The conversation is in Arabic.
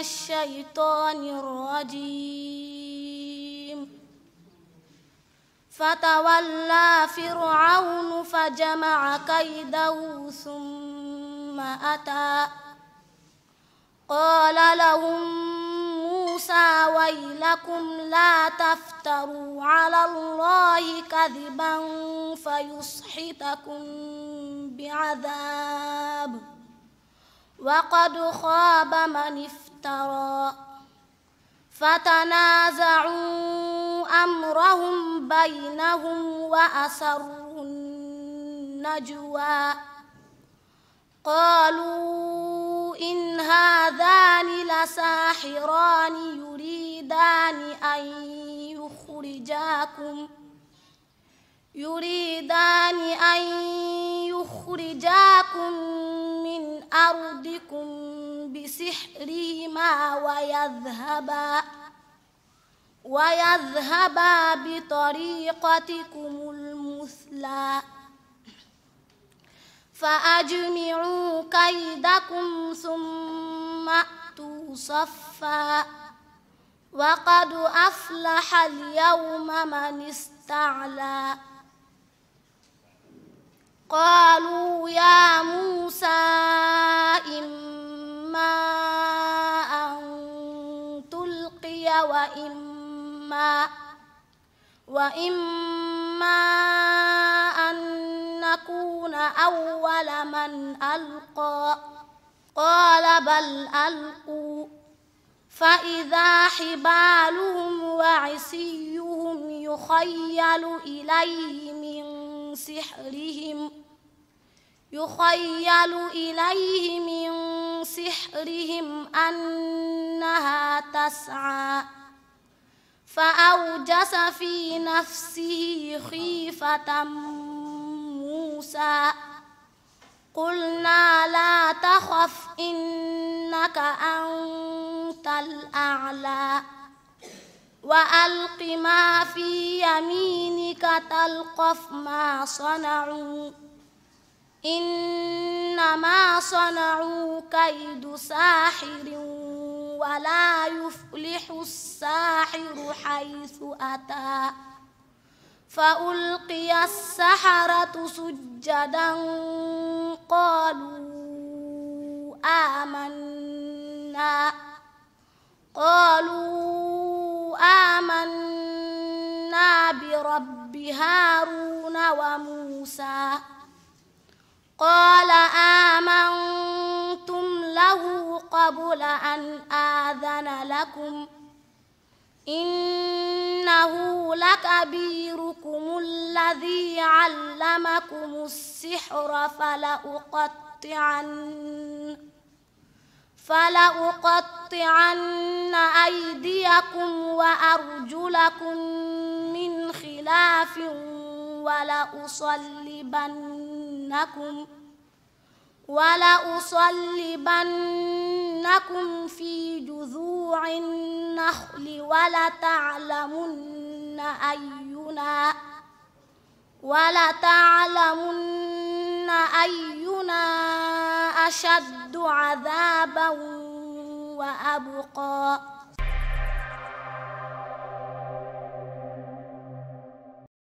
الشيطان الرجيم فتولى فرعون فجمع كيده ثم أتى قال لهم موسى ويلكم لا تفتروا على الله كذبا فيصحتكم بعذاب وقد خاب من افترى ترى فتنازعوا أمرهم بينهم وأسروا النجوى قالوا إن هذان لساحران يريدان أن يخرجاكم يريدان ويذهبا ويذهبا بطريقتكم المثلى فأجمعوا كيدكم ثم أتوا صفا وقد أفلح اليوم من استعلى قالوا يا موسى وإما وإما أن نكون أول من ألقى قال بل ألقوا فإذا حبالهم وعصيهم يخيل إليه من سحرهم يخيل إليه من سحرهم أنها تسعى فأوجس في نفسه خيفة موسى قلنا لا تخف إنك أنت الأعلى وألق ما في يمينك تلقف ما صنعوا إنما صنعوا كيد ساحر ولا يفلح الساحر حيث أتى فألقي السحرة سجدا قالوا آمنا قالوا آمنا برب هارون وموسى قال آمنتم له قبل أن آذن لكم إنه لكبيركم الذي علمكم السحر فلأقطعن فلأقطعن أيديكم وأرجلكم من خلاف ولأصلبن لأصلبنكم ولأصلبنكم في جذوع النخل ولتعلمن أينا ولتعلمن أينا أشد عذابا وأبقى